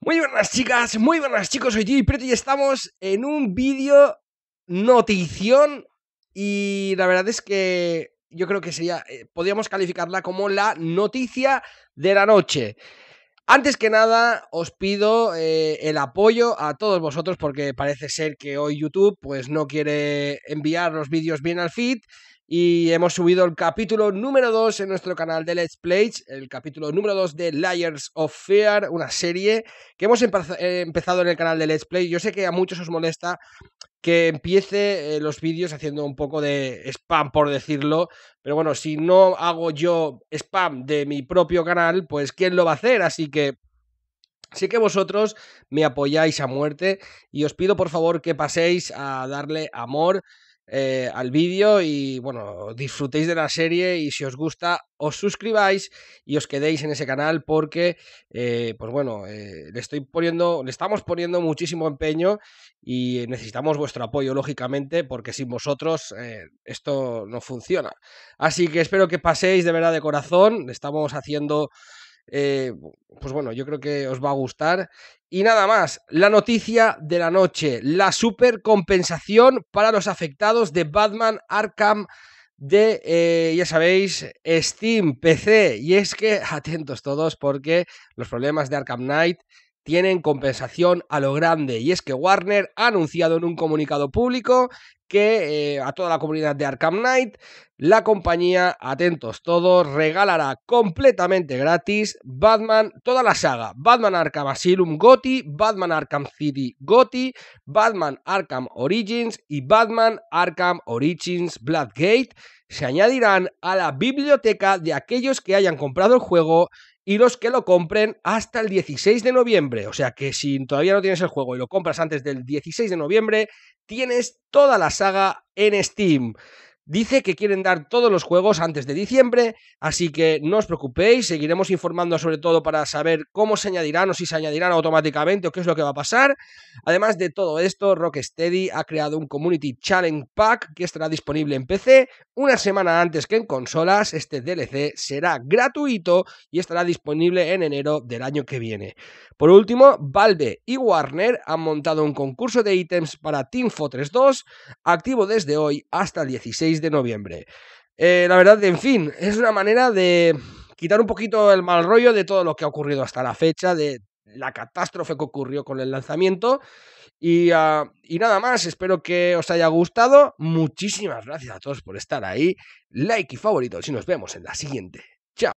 Muy buenas chicas, muy buenas chicos, soy y Preto y estamos en un vídeo notición y la verdad es que yo creo que sería, eh, podríamos calificarla como la noticia de la noche. Antes que nada, os pido eh, el apoyo a todos vosotros porque parece ser que hoy YouTube pues no quiere enviar los vídeos bien al feed y hemos subido el capítulo número 2 en nuestro canal de Let's Plays, el capítulo número 2 de Liars of Fear, una serie que hemos eh, empezado en el canal de Let's Play. Yo sé que a muchos os molesta que empiece eh, los vídeos haciendo un poco de spam, por decirlo, pero bueno, si no hago yo spam de mi propio canal, pues ¿quién lo va a hacer? Así que Sé que vosotros me apoyáis a muerte y os pido por favor que paséis a darle amor eh, al vídeo y bueno, disfrutéis de la serie y si os gusta os suscribáis y os quedéis en ese canal porque eh, pues bueno, eh, le estoy poniendo, le estamos poniendo muchísimo empeño y necesitamos vuestro apoyo lógicamente porque sin vosotros esto no funciona. Así que espero que paséis de verdad de corazón, estamos haciendo eh, pues bueno, yo creo que os va a gustar. Y nada más, la noticia de la noche, la supercompensación para los afectados de Batman Arkham de, eh, ya sabéis, Steam, PC. Y es que, atentos todos, porque los problemas de Arkham Knight tienen compensación a lo grande. Y es que Warner ha anunciado en un comunicado público que eh, a toda la comunidad de Arkham Knight, la compañía, atentos todos, regalará completamente gratis Batman, toda la saga, Batman Arkham Asylum Gotti, Batman Arkham City Gotti, Batman Arkham Origins y Batman Arkham Origins Bloodgate se añadirán a la biblioteca de aquellos que hayan comprado el juego y los que lo compren hasta el 16 de noviembre. O sea que si todavía no tienes el juego y lo compras antes del 16 de noviembre, tienes toda la saga en Steam. Dice que quieren dar todos los juegos antes de diciembre, así que no os preocupéis, seguiremos informando sobre todo para saber cómo se añadirán o si se añadirán automáticamente o qué es lo que va a pasar. Además de todo esto, Rocksteady ha creado un Community Challenge Pack que estará disponible en PC una semana antes que en consolas. Este DLC será gratuito y estará disponible en enero del año que viene. Por último, Valve y Warner han montado un concurso de ítems para Team Fortress 2, activo desde hoy hasta el 16 de noviembre. Eh, la verdad, en fin, es una manera de quitar un poquito el mal rollo de todo lo que ha ocurrido hasta la fecha, de la catástrofe que ocurrió con el lanzamiento. Y, ah, y, nada más, espero que os haya gustado. Muchísimas gracias a todos por estar ahí. Like y favoritos y nos vemos en la siguiente.